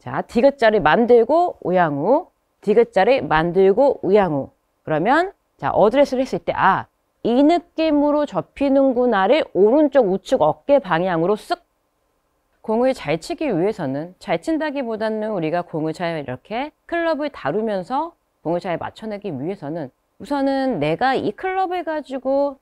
자, 디귿자를 만들고 우향우 디귿자를 만들고 우향우 그러면 자, 어드레스를 했을 때 아, 이 느낌으로 접히는구나를 오른쪽 우측 어깨 방향으로 쓱 공을 잘 치기 위해서는 잘 친다기보다는 우리가 공을 잘 이렇게 클럽을 다루면서 공을 잘 맞춰내기 위해서는 우선은 내가 이 클럽을 가지고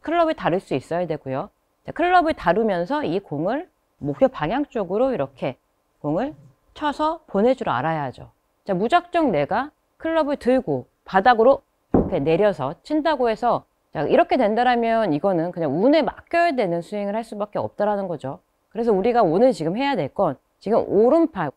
클럽을 다룰 수 있어야 되고요. 자, 클럽을 다루면서 이 공을 목표 방향 쪽으로 이렇게 공을 쳐서 보낼줄 알아야죠. 자, 무작정 내가 클럽을 들고 바닥으로 이렇게 내려서 친다고 해서 자, 이렇게 된다라면 이거는 그냥 운에 맡겨야 되는 스윙을 할 수밖에 없다라는 거죠. 그래서 우리가 오늘 지금 해야 될 건 지금 오른팔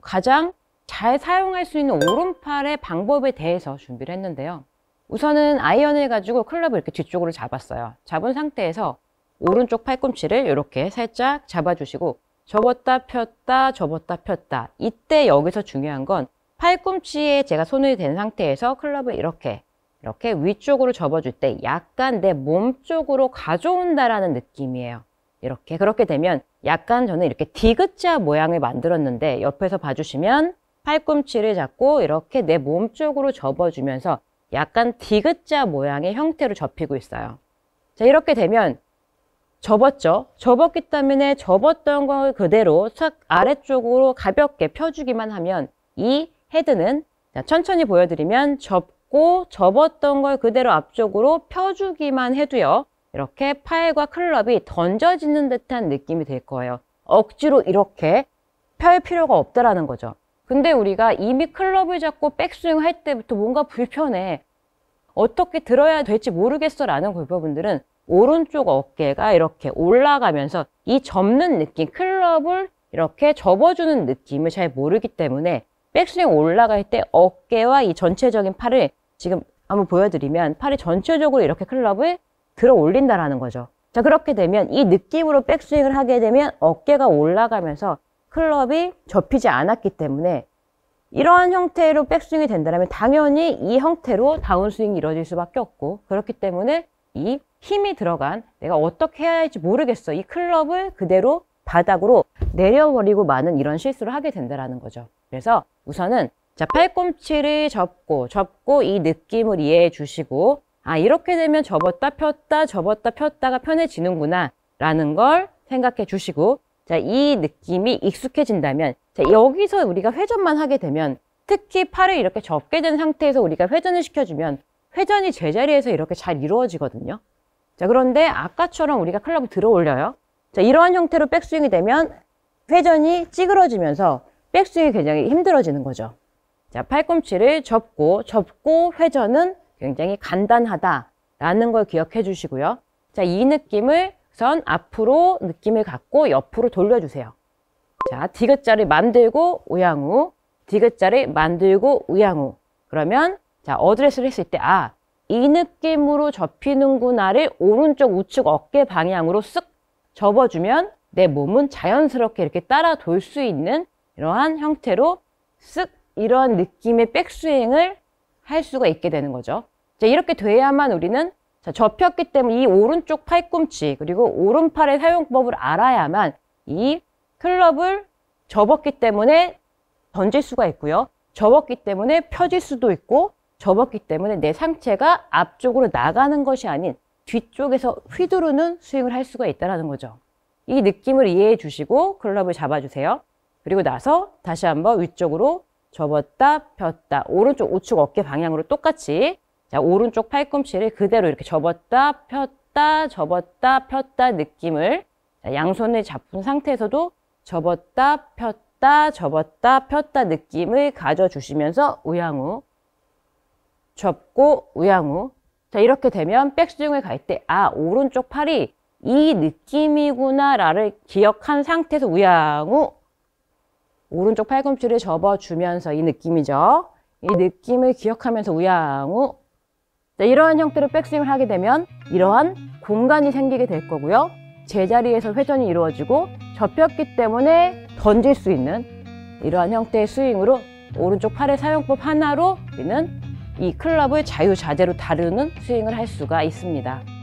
가장 잘 사용할 수 있는 오른팔의 방법에 대해서 준비를 했는데요. 우선은 아이언을 가지고 클럽을 이렇게 뒤쪽으로 잡았어요. 잡은 상태에서 오른쪽 팔꿈치를 이렇게 살짝 잡아주시고 접었다 폈다 접었다 폈다 이때 여기서 중요한 건 팔꿈치에 제가 손을 댄 상태에서 클럽을 이렇게 이렇게 위쪽으로 접어줄 때 약간 내 몸 쪽으로 가져온다라는 느낌이에요. 이렇게 그렇게 되면 약간 저는 이렇게 디귿자 모양을 만들었는데 옆에서 봐주시면 팔꿈치를 잡고 이렇게 내 몸 쪽으로 접어주면서 약간 디귿자 모양의 형태로 접히고 있어요. 자 이렇게 되면 접었죠. 접었기 때문에 접었던 걸 그대로 착 아래쪽으로 가볍게 펴주기만 하면 이 헤드는 천천히 보여드리면 접고 접었던 걸 그대로 앞쪽으로 펴주기만 해도요. 이렇게 파일과 클럽이 던져지는 듯한 느낌이 될 거예요. 억지로 이렇게 펼 필요가 없다라는 거죠. 근데 우리가 이미 클럽을 잡고 백스윙 할 때부터 뭔가 불편해. 어떻게 들어야 될지 모르겠어 라는 골퍼분들은 오른쪽 어깨가 이렇게 올라가면서 이 접는 느낌, 클럽을 이렇게 접어주는 느낌을 잘 모르기 때문에 백스윙 올라갈 때 어깨와 이 전체적인 팔을 지금 한번 보여드리면 팔이 전체적으로 이렇게 클럽을 들어 올린다라는 거죠. 자 그렇게 되면 이 느낌으로 백스윙을 하게 되면 어깨가 올라가면서 클럽이 접히지 않았기 때문에 이러한 형태로 백스윙이 된다면 당연히 이 형태로 다운스윙이 이루어질 수밖에 없고 그렇기 때문에 이 힘이 들어간 내가 어떻게 해야 할지 모르겠어. 이 클럽을 그대로 바닥으로 내려버리고 마는 이런 실수를 하게 된다라는 거죠. 그래서 우선은 자 팔꿈치를 접고 접고 이 느낌을 이해해 주시고 아 이렇게 되면 접었다 폈다 접었다 폈다가 편해지는구나 라는 걸 생각해 주시고 자 이 느낌이 익숙해진다면 자 여기서 우리가 회전만 하게 되면 특히 팔을 이렇게 접게 된 상태에서 우리가 회전을 시켜주면 회전이 제자리에서 이렇게 잘 이루어지거든요. 자 그런데 아까처럼 우리가 클럽을 들어 올려요. 자 이러한 형태로 백스윙이 되면 회전이 찌그러지면서 백스윙이 굉장히 힘들어지는 거죠. 자 팔꿈치를 접고 접고 회전은 굉장히 간단하다라는 걸 기억해 주시고요. 자이 느낌을 우선 앞으로 느낌을 갖고 옆으로 돌려주세요. 자 디귿자를 만들고 우양우 디귿자를 만들고 우양우 그러면 자 어드레스를 했을 때아 이 느낌으로 접히는구나를 오른쪽 우측 어깨 방향으로 쓱 접어주면 내 몸은 자연스럽게 이렇게 따라 돌 수 있는 이러한 형태로 쓱 이러한 느낌의 백스윙을 할 수가 있게 되는 거죠. 자, 이렇게 돼야만 우리는 자, 접혔기 때문에 이 오른쪽 팔꿈치 그리고 오른팔의 사용법을 알아야만 이 클럽을 접었기 때문에 던질 수가 있고요. 접었기 때문에 펴질 수도 있고 접었기 때문에 내 상체가 앞쪽으로 나가는 것이 아닌 뒤쪽에서 휘두르는 스윙을 할 수가 있다는 거죠. 이 느낌을 이해해 주시고 클럽을 잡아주세요. 그리고 나서 다시 한번 위쪽으로 접었다 폈다 오른쪽 우측 어깨 방향으로 똑같이 자 오른쪽 팔꿈치를 그대로 이렇게 접었다 폈다 접었다 폈다 느낌을 자, 양손을 잡은 상태에서도 접었다 폈다 접었다 폈다 느낌을 가져주시면서 우양후 접고 우양후자 이렇게 되면 백스윙을 갈 때 아 오른쪽 팔이 이 느낌이구나 라를 기억한 상태에서 우양후 오른쪽 팔꿈치를 접어주면서 이 느낌이죠 이 느낌을 기억하면서 우양후 자, 이러한 형태로 백스윙을 하게 되면 이러한 공간이 생기게 될 거고요 제자리에서 회전이 이루어지고 접혔기 때문에 던질 수 있는 이러한 형태의 스윙으로 오른쪽 팔의 사용법 하나로 우리는 이 클럽을 자유자재로 다루는 스윙을 할 수가 있습니다.